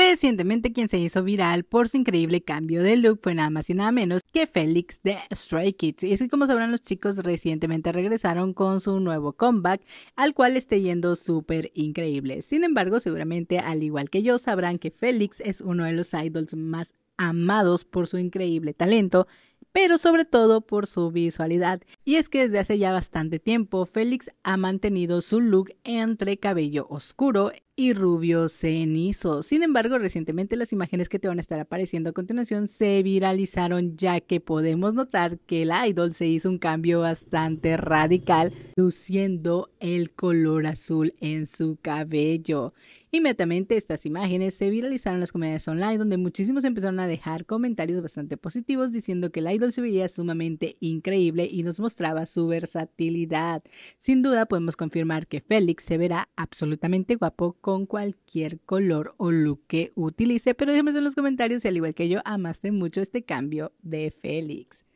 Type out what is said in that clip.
Recientemente quien se hizo viral por su increíble cambio de look fue nada más y nada menos que Félix de Stray Kids. Y es que como sabrán los chicos recientemente regresaron con su nuevo comeback al cual esté yendo súper increíble. Sin embargo, seguramente al igual que yo sabrán que Félix es uno de los idols más amados por su increíble talento pero sobre todo por su visualidad. Y es que desde hace ya bastante tiempo Félix ha mantenido su look entre cabello oscuro y rubio cenizo. Sin embargo, recientemente las imágenes que te van a estar apareciendo a continuación se viralizaron ya que podemos notar que el idol se hizo un cambio bastante radical, luciendo el color azul en su cabello. Inmediatamente estas imágenes se viralizaron en las comunidades online donde muchísimos empezaron a dejar comentarios bastante positivos diciendo que el idol se veía sumamente increíble y nos mostraba su versatilidad. Sin duda podemos confirmar que Félix se verá absolutamente guapo con cualquier color o look que utilice. Pero déjame en los comentarios si al igual que yo amaste mucho este cambio de Félix.